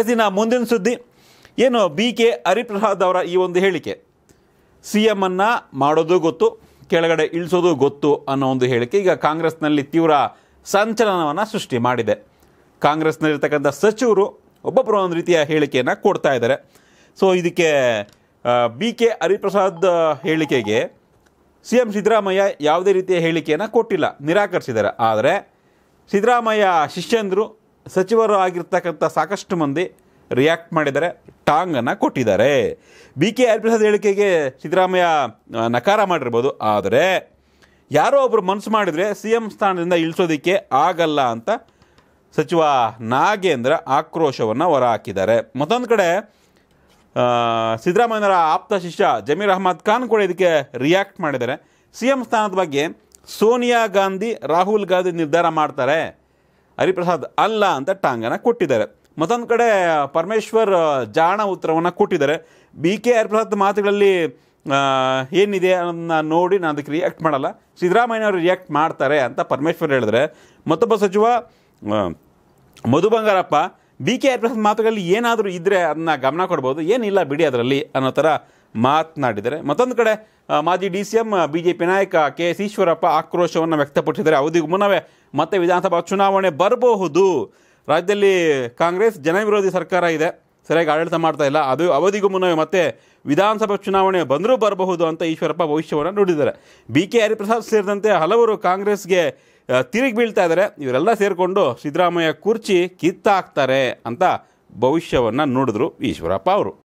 S ಇನ್ನು ಮುಂದಿನ ಸುದ್ದಿ ಏನು ಬಿ ಕೆ ಹರಿಪ್ರಸಾದ್ ಅವರ ಈ ಒಂದು ಹೇಳಿಕೆ ಸಿ ಎಮ್ ಅನ್ನು ಮಾಡೋದು ಗೊತ್ತು ಕೆಳಗಡೆ ಇಳಿಸೋದು ಗೊತ್ತು ಅನ್ನೋ ಒಂದು ಹೇಳಿಕೆ ಈಗ ಕಾಂಗ್ರೆಸ್ನಲ್ಲಿ ತೀವ್ರ ಸಂಚಲನವನ್ನು ಸೃಷ್ಟಿ ಮಾಡಿದೆ ಕಾಂಗ್ರೆಸ್ನಲ್ಲಿರ್ತಕ್ಕಂಥ ಸಚಿವರು ಒಬ್ಬೊಬ್ಬರು ಒಂದು ರೀತಿಯ ಹೇಳಿಕೆಯನ್ನು ಕೊಡ್ತಾ ಇದ್ದಾರೆ ಸೊ ಇದಕ್ಕೆ ಬಿ ಕೆ ಹರಿಪ್ರಸಾದ್ ಹೇಳಿಕೆಗೆ ಸಿ ಎಂ ಸಿದ್ದರಾಮಯ್ಯ ಯಾವುದೇ ರೀತಿಯ ಹೇಳಿಕೆಯನ್ನು ಕೊಟ್ಟಿಲ್ಲ ನಿರಾಕರಿಸಿದ್ದಾರೆ ಆದರೆ ಸಿದ್ದರಾಮಯ್ಯ ಶಿಷ್ಯಂದರು ಸಚಿವರು ಆಗಿರ್ತಕ್ಕಂಥ ಸಾಕಷ್ಟು ಮಂದಿ ರಿಯಾಕ್ಟ್ ಮಾಡಿದ್ದಾರೆ ಟಾಂಗನ್ನು ಕೊಟ್ಟಿದ್ದಾರೆ ಬಿ ಕೆ ಹರಿಪ್ರಸಾದ್ ಹೇಳಿಕೆಗೆ ಸಿದ್ದರಾಮಯ್ಯ ನಕಾರ ಮಾಡಿರ್ಬೋದು ಆದರೆ ಯಾರೋ ಒಬ್ಬರು ಮನಸ್ಸು ಮಾಡಿದರೆ ಸಿ ಎಂ ಸ್ಥಾನದಿಂದ ಇಳಿಸೋದಕ್ಕೆ ಆಗಲ್ಲ ಅಂತ ಸಚಿವ ನಾಗೇಂದ್ರ ಆಕ್ರೋಶವನ್ನು ಹೊರಹಾಕಿದ್ದಾರೆ ಮತ್ತೊಂದು ಕಡೆ ಸಿದ್ದರಾಮಯ್ಯನವರ ಆಪ್ತ ಶಿಷ್ಯ ಜಮೀರ್ ಅಹಮದ್ ಖಾನ್ ಕೂಡ ಇದಕ್ಕೆ ರಿಯಾಕ್ಟ್ ಮಾಡಿದ್ದಾರೆ ಸಿ ಎಂ ಸ್ಥಾನದ ಬಗ್ಗೆ ಸೋನಿಯಾ ಗಾಂಧಿ ರಾಹುಲ್ ಗಾಂಧಿ ನಿರ್ಧಾರ ಮಾಡ್ತಾರೆ ಹರಿಪ್ರಸಾದ್ ಅಲ್ಲ ಅಂತ ಟಾಂಗನ್ನು ಕೊಟ್ಟಿದ್ದಾರೆ ಮತ್ತೊಂದು ಕಡೆ ಪರಮೇಶ್ವರ್ ಜಾಣ ಉತ್ತರವನ್ನು ಕೊಟ್ಟಿದ್ದಾರೆ ಬಿ ಕೆ ಹರಿಪ್ರಸಾದ್ ಮಾತುಗಳಲ್ಲಿ ಏನಿದೆ ಅನ್ನೋದನ್ನ ನೋಡಿ ನಾನು ಅದಕ್ಕೆ ರಿಯಾಕ್ಟ್ ಮಾಡಲ್ಲ ಅವರು ರಿಯಾಕ್ಟ್ ಮಾಡ್ತಾರೆ ಅಂತ ಪರಮೇಶ್ವರ್ ಹೇಳಿದ್ರೆ ಮತ್ತೊಬ್ಬ ಸಚಿವ ಮಧು ಬಂಗಾರಪ್ಪ ಬಿ ಕೆ ಹರಿಪ್ರಸಾದ್ ಮಾತುಗಳಲ್ಲಿ ಏನಾದರೂ ಇದ್ದರೆ ಅದನ್ನ ಗಮನ ಕೊಡ್ಬೋದು ಏನಿಲ್ಲ ಬಿಡಿ ಅದರಲ್ಲಿ ಅನ್ನೋ ಥರ ಮಾತನಾಡಿದರೆ ಮತ್ತೊಂದು ಕಡೆ ಮಾಜಿ D C M B J P ನಾಯಕ ಕೆ ಎಸ್ ಈಶ್ವರಪ್ಪ ಆಕ್ರೋಶವನ್ನು ವ್ಯಕ್ತಪಡಿಸಿದರೆ ಅವಧಿಗೂ ಮುನ್ನವೇ ಮತ್ತೆ ವಿಧಾನಸಭಾ ಚುನಾವಣೆ ಬರಬಹುದು ರಾಜ್ಯದಲ್ಲಿ ಕಾಂಗ್ರೆಸ್ ಜನವಿರೋಧಿ ಸರ್ಕಾರ ಇದೆ ಸರಿಯಾಗಿ ಆಡಳಿತ ಮಾಡ್ತಾ ಇಲ್ಲ ಅದು ಅವಧಿಗೂ ಮುನ್ನವೇ ಮತ್ತೆ ವಿಧಾನಸಭಾ ಚುನಾವಣೆ ಬಂದರೂ ಬರಬಹುದು ಅಂತ ಈಶ್ವರಪ್ಪ ಭವಿಷ್ಯವನ್ನು ನುಡಿದ್ದಾರೆ ಬಿ ಕೆ ಹರಿಪ್ರಸಾದ್ ಸೇರಿದಂತೆ ಹಲವರು ಕಾಂಗ್ರೆಸ್ಗೆ ತಿರುಗಿ ಬೀಳ್ತಾ ಇದ್ದಾರೆ ಇವರೆಲ್ಲ ಸೇರಿಕೊಂಡು ಸಿದ್ದರಾಮಯ್ಯ ಕುರ್ಚಿ ಕಿತ್ತಾಕ್ತಾರೆ ಅಂತ ಭವಿಷ್ಯವನ್ನು ನೋಡಿದ್ರು ಈಶ್ವರಪ್ಪ ಅವರು